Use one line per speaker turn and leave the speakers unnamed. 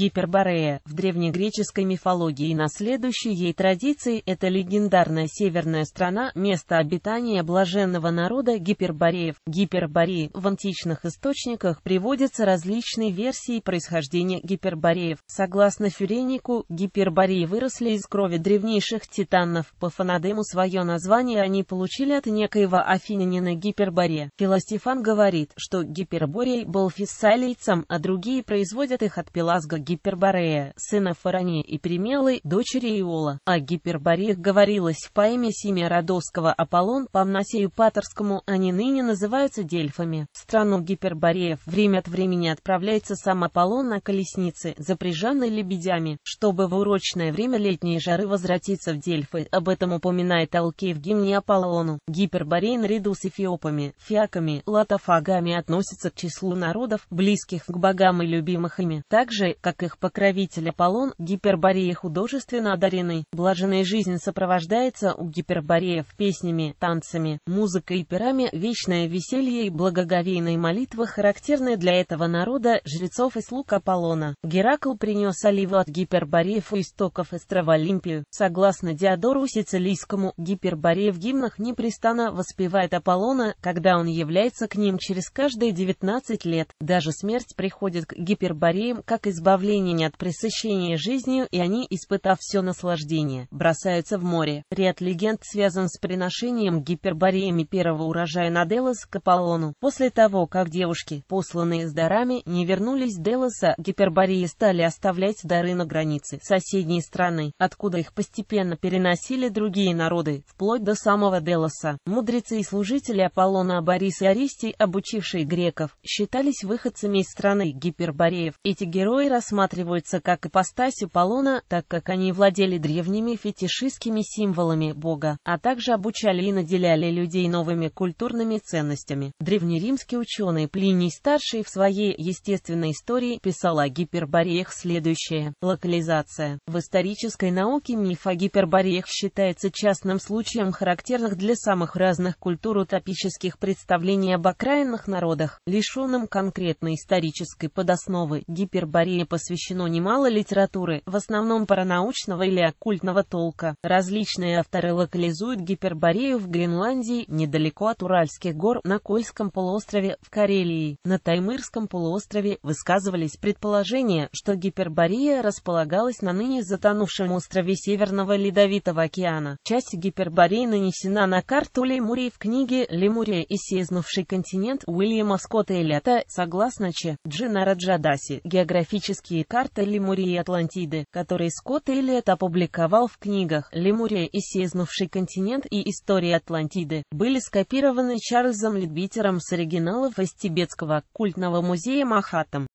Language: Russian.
Гиперборея в древнегреческой мифологии и на следующей ей традиции это легендарная северная страна, место обитания блаженного народа гипербореев. Гипербореи в античных источниках приводятся различные версии происхождения гипербореев. Согласно Фюренику, гипербореи выросли из крови древнейших титанов. По фанадему свое название они получили от некоего афинянина гиперборея. Филостефан говорит, что гиперборей был фессалийцем, а другие производят их от Пелазга Гиперборея, сына Фарани и Примелы, дочери Иола. О Гипербореях говорилось в поэме Симия «Аполлон» по Амнасею Патерскому, они ныне называются дельфами. В страну Гипербореев время от времени отправляется сам Аполлон на колеснице, запряженной лебедями, чтобы в урочное время летней жары возвратиться в дельфы. Об этом упоминает Алкей в гимне Аполлону. Гиперборей наряду с эфиопами, фиаками, латофагами относится к числу народов, близких к богам и любимых ими. Также, как как их покровитель Аполлон, гипербореи художественно одарены. Блаженная жизнь сопровождается у гипербореев песнями, танцами, музыкой и пирами, вечное веселье и благоговейной молитвы характерны для этого народа, жрецов и слуг Аполлона. Геракл принес оливу от гипербореев у истоков острова Олимпию. Согласно Диодору Сицилийскому, гипербореи в гимнах непрестанно воспевает Аполлона, когда он является к ним через каждые 19 лет. Даже смерть приходит к гипербореям как избавление избавления от пресыщения жизнью, и они, испытав все наслаждение, бросаются в море. Ряд легенд связан с приношением гипербореями первого урожая на Делос к Аполлону. После того, как девушки, посланные с дарами, не вернулись Делоса, гипербореи стали оставлять дары на границе соседней страны, откуда их постепенно переносили другие народы, вплоть до самого Делоса. Мудрецы и служители Аполлона Борис и Аристий, обучившие греков, считались выходцами из страны гипербореев. Эти герои рас рассматриваются как ипостась Аполлона, так как они владели древними фетишистскими символами бога, а также обучали и наделяли людей новыми культурными ценностями. Древнеримский ученый Плиний Старший в своей естественной истории писал о гипербореях следующее. Локализация. В исторической науке миф о гипербореях считается частным случаем характерных для самых разных культур утопических представлений об окраинных народах, лишенным конкретной исторической подосновы. Гиперборея по посвящено немало литературы, в основном паранаучного или оккультного толка. Различные авторы локализуют гиперборею в Гренландии, недалеко от Уральских гор, на Кольском полуострове, в Карелии. На Таймырском полуострове высказывались предположения, что гиперборея располагалась на ныне затонувшем острове Северного Ледовитого океана. Часть гипербореи нанесена на карту Лемурии в книге «Лемурия. Исчезнувший континент» Уильяма Скотта Эллета, согласно Ч. Джина Раджадаси, географически Мифологические карты Лемурии и Атлантиды, которые Скотт Эллиот опубликовал в книгах «Лемурия. Исчезнувший континент» и «История Атлантиды», были скопированы Чарльзом Литбитером с оригиналов из тибетского культного музея Махатам.